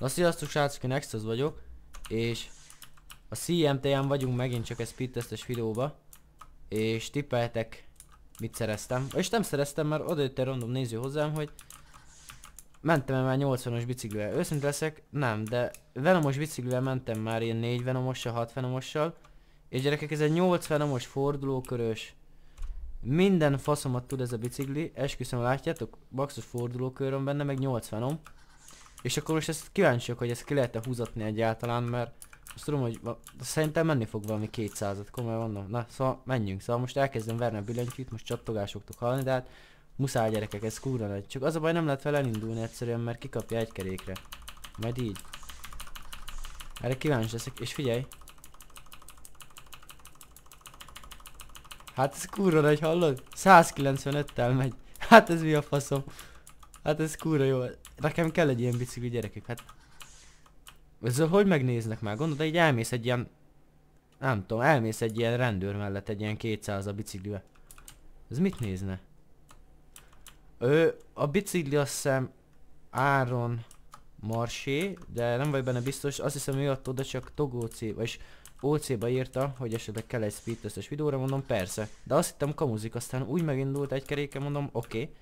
Na sziasztok srácok, én Exos vagyok, és a CMTM vagyunk megint csak egy speedtestes videóba, és tippeltek mit szereztem, és nem szereztem, mert odajött egy random néző hozzám, hogy mentem -e már 80 os biciklivel, őszinte leszek, nem, de Venomos biciklivel mentem már ilyen 4 Venomossal, 6 Venomossal, és gyerekek ez egy 8 Venomos fordulókörös, minden faszomat tud ez a bicikli, esküszöm látjátok, baxos fordulókörön benne, meg 80-om, és akkor most ezt kíváncsiak, hogy ezt ki lehet-e húzatni egyáltalán, mert azt tudom, hogy szerintem menni fog valami 200-at, komolyan mondom. Na, szóval menjünk. Szóval most elkezdem verni a billentyűt, most csattogásoktok hallani, de hát muszáj gyerekek, ez kurva nagy. Csak az a baj, nem lehet vele elindulni egyszerűen, mert kikapja egy kerékre. Majd így. Erre kíváncsi leszek, és figyelj! Hát ez kurva nagy, hallod? 195-tel megy. Hát ez mi a faszom? Hát ez kúra jó. Nekem kell egy ilyen bicikli gyerekek, hát... ez hogy megnéznek már? Gondolod, így elmész egy ilyen... Nem tudom, elmész egy ilyen rendőr mellett, egy ilyen 200 a biciklivel. Ez mit nézne? Ő, a bicikli azt hiszem Áron Marsé, de nem vagy benne biztos, azt hiszem ő adta oda csak Togóci, vagyis OC-ba írta, hogy esetleg kell egy speedtestes videóra, mondom persze. De azt hittem kamuzik, aztán úgy megindult egy keréke, mondom oké. Okay.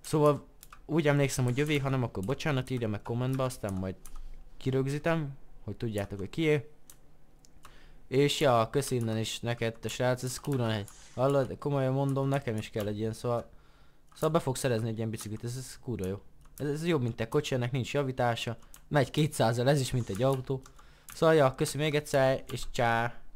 Szóval úgy emlékszem, hogy jövő ha nem, akkor bocsánat, írja meg kommentbe, aztán majd kirögzítem, hogy tudjátok, hogy kié. És ja, kösz innen is neked, te srác, ez kurva egy. Hallod, komolyan mondom, nekem is kell egy ilyen, szóval... Szóval be fog szerezni egy ilyen biciklit, ez, ez kurva jó. Ez, ez jobb, mint egy kocsi, ennek nincs javítása. Megy 200 ez is, mint egy autó. Szóval ja, köszi még egyszer, és csá.